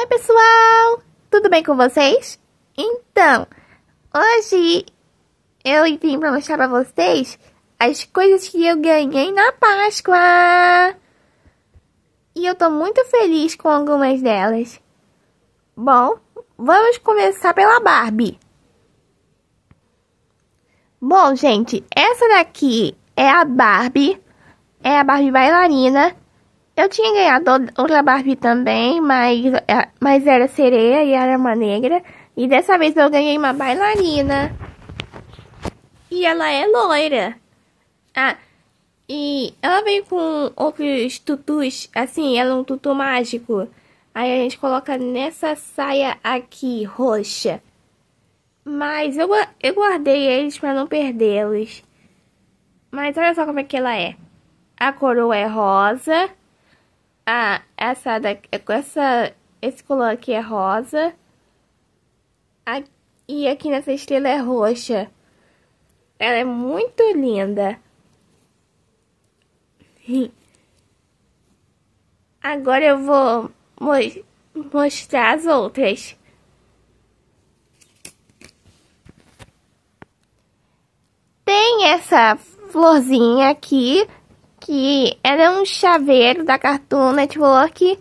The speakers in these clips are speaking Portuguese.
Oi, pessoal! Tudo bem com vocês? Então, hoje eu vim para mostrar para vocês as coisas que eu ganhei na Páscoa. E eu tô muito feliz com algumas delas. Bom, vamos começar pela Barbie. Bom, gente, essa daqui é a Barbie. É a Barbie bailarina eu tinha ganhado outra Barbie também, mas, é, mas era sereia e era uma negra. E dessa vez eu ganhei uma bailarina. E ela é loira. Ah, e ela vem com outros tutus, assim, ela é um tutu mágico. Aí a gente coloca nessa saia aqui, roxa. Mas eu, eu guardei eles para não perdê-los. Mas olha só como é que ela é. A coroa é rosa. Ah, essa daqui, essa, esse color aqui é rosa. Aqui, e aqui nessa estrela é roxa. Ela é muito linda. Agora eu vou mo mostrar as outras. Tem essa florzinha aqui que era um chaveiro da Cartoon Network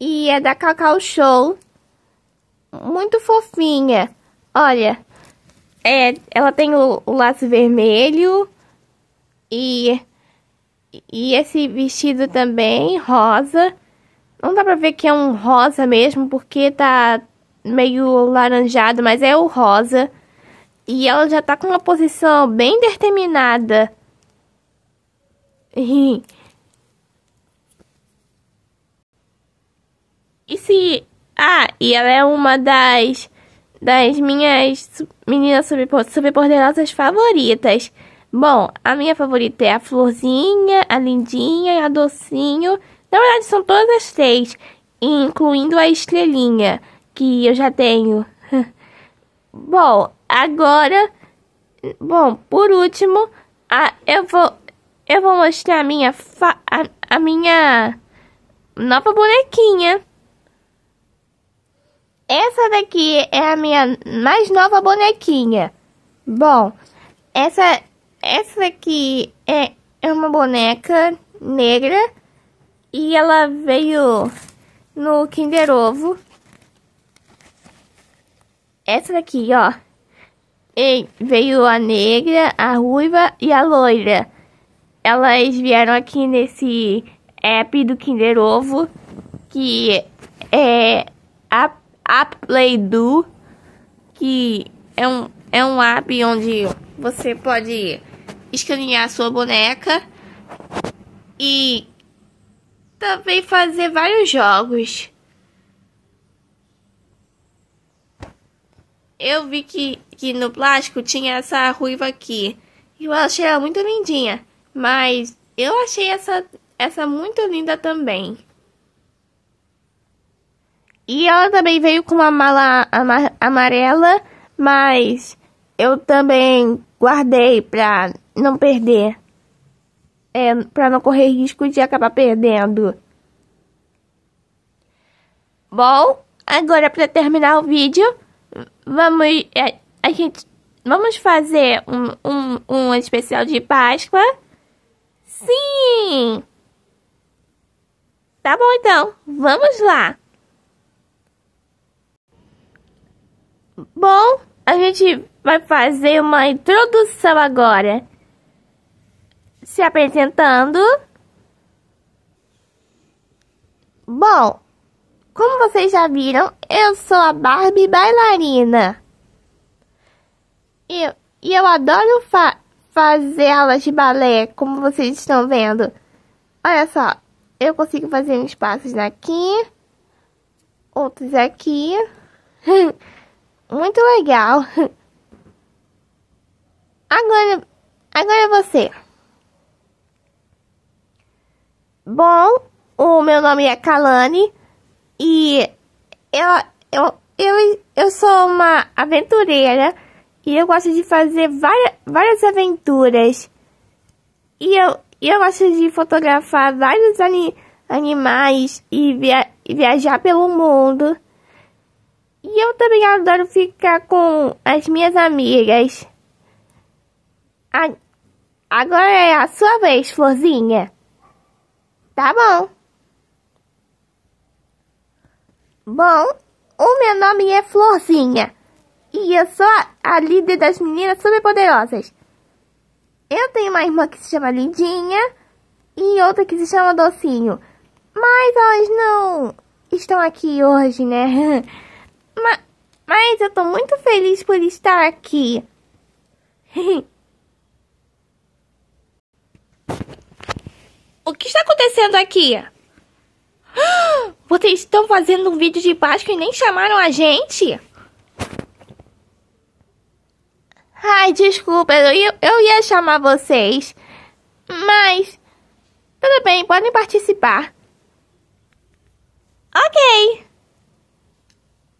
e é da Cacau Show. Muito fofinha. Olha, é, ela tem o, o laço vermelho e e esse vestido também rosa. Não dá pra ver que é um rosa mesmo, porque tá meio laranjado, mas é o rosa. E ela já tá com uma posição bem determinada e se. Ah, e ela é uma das. Das minhas meninas poderosas favoritas. Bom, a minha favorita é a Florzinha, a Lindinha a Docinho. Na verdade, são todas as três, incluindo a Estrelinha, que eu já tenho. Bom, agora. Bom, por último, a, eu vou eu vou mostrar a minha a, a minha nova bonequinha. Essa daqui é a minha mais nova bonequinha. Bom, essa essa daqui é, é uma boneca negra e ela veio no Kinder Ovo. Essa daqui, ó. E veio a negra, a ruiva e a loira elas vieram aqui nesse app do Kinder Ovo, que é a app Play Do, que é um, é um app onde você pode escanear sua boneca e também fazer vários jogos. Eu vi que, que no plástico tinha essa ruiva aqui. E eu achei ela muito lindinha. Mas eu achei essa, essa muito linda também. E ela também veio com uma mala amarela, mas eu também guardei pra não perder. É, pra não correr risco de acabar perdendo. Bom, agora para terminar o vídeo, vamos. A, é, a gente. Vamos fazer um, um, um especial de Páscoa. Sim! Tá bom então, vamos lá! Bom, a gente vai fazer uma introdução agora. Se apresentando. Bom, como vocês já viram, eu sou a Barbie bailarina. E eu, eu adoro fa fazer aulas de balé, como vocês estão vendo. Olha só, eu consigo fazer uns passos aqui, outros aqui. Muito legal. Agora, agora é você. Bom, o meu nome é Kalani e eu, eu, eu, eu sou uma aventureira e eu gosto de fazer várias, várias aventuras. E eu, eu gosto de fotografar vários ani, animais e, via, e viajar pelo mundo. E eu também adoro ficar com as minhas amigas. A, agora é a sua vez, Florzinha. Tá bom. Bom, o meu nome é Florzinha e eu sou a, a líder das meninas super poderosas. Eu tenho uma irmã que se chama Lindinha e outra que se chama Docinho. Mas elas não estão aqui hoje, né? mas, mas eu tô muito feliz por estar aqui. o que está acontecendo aqui? Vocês estão fazendo um vídeo de Páscoa e nem chamaram a gente? Ai, desculpa, eu ia, eu ia chamar vocês. Mas. Tudo bem, podem participar. Ok.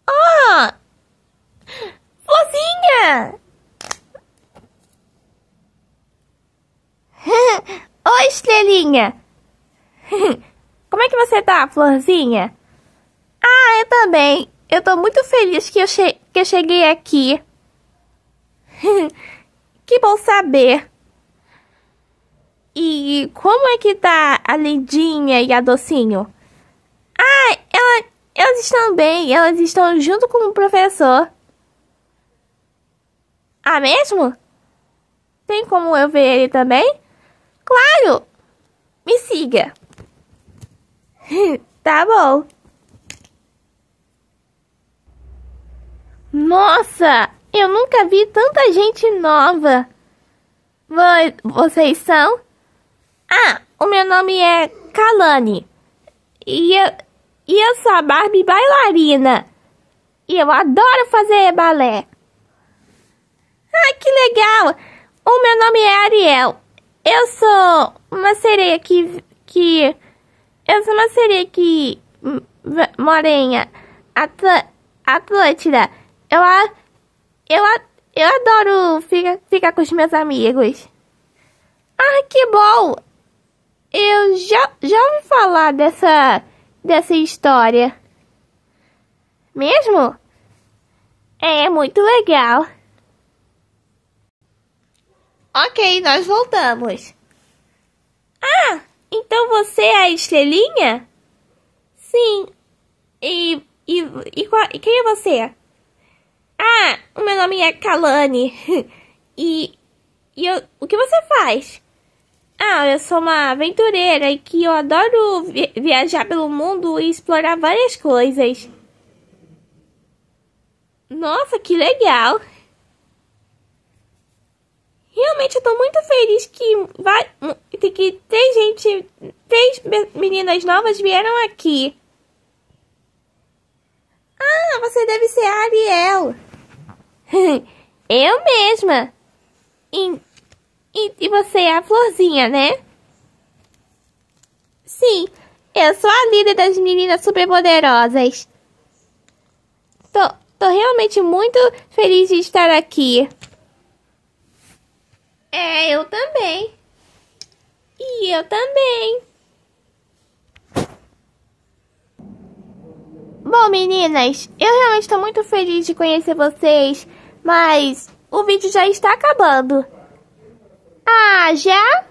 Oh! Florzinha! Oi, estrelinha! Como é que você tá, Florzinha? Ah, eu também. Eu tô muito feliz que eu, che que eu cheguei aqui. que bom saber. E como é que tá a Lindinha e a Docinho? Ah, ela, elas estão bem, elas estão junto com o professor. Ah, mesmo? Tem como eu ver ele também? Claro! Me siga! tá bom. Nossa! Eu nunca vi tanta gente nova. Vocês são? Ah, o meu nome é Kalani. E eu, e eu sou a Barbie bailarina. E eu adoro fazer balé. Ah, que legal! O meu nome é Ariel. Eu sou uma sereia que. que eu sou uma sereia que. Morenha. Atl Atlântida. Eu, eu, eu adoro ficar, ficar com os meus amigos. Ah, que bom! Eu já, já ouvi falar dessa, dessa história. Mesmo? É, é muito legal. Ok, nós voltamos. Ah, então você é a estrelinha? Sim. E, e, e, e quem é você? Ah, o meu nome é Kalani. E, e eu, o que você faz? Ah, eu sou uma aventureira e que eu adoro vi viajar pelo mundo e explorar várias coisas. Nossa, que legal! Realmente eu tô muito feliz que, vai, que três gente, três meninas novas vieram aqui. Ah, você deve ser a Ariel. Eu mesma. E, e, e, você é a florzinha, né? Sim, eu sou a líder das meninas superpoderosas. Tô, tô realmente muito feliz de estar aqui. É, eu também. E eu também. Bom, meninas, eu realmente estou muito feliz de conhecer vocês. Mas o vídeo já está acabando. Ah, já?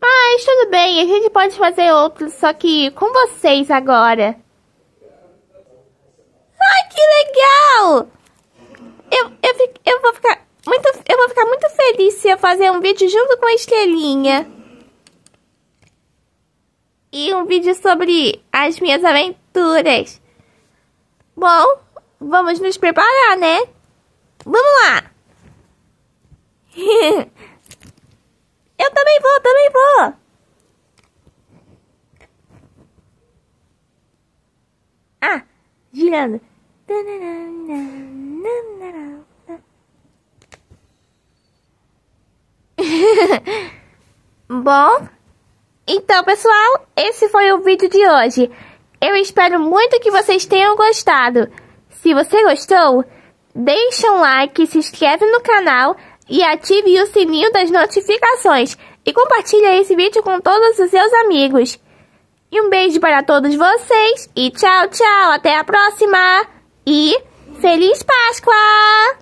Ah, mas tudo bem, a gente pode fazer outro, só que com vocês agora. Ai, que legal! Eu, eu, eu vou ficar muito, eu vou ficar muito feliz se eu fazer um vídeo junto com a Estrelinha. E um vídeo sobre as minhas aventuras. Bom, vamos nos preparar, né? Vamos lá! Eu também vou, também vou! Ah, girando. Bom, então pessoal, esse foi o vídeo de hoje. Eu espero muito que vocês tenham gostado. Se você gostou, Deixe um like, se inscreve no canal e ative o sininho das notificações. E compartilhe esse vídeo com todos os seus amigos. E um beijo para todos vocês. E tchau, tchau. Até a próxima. E Feliz Páscoa!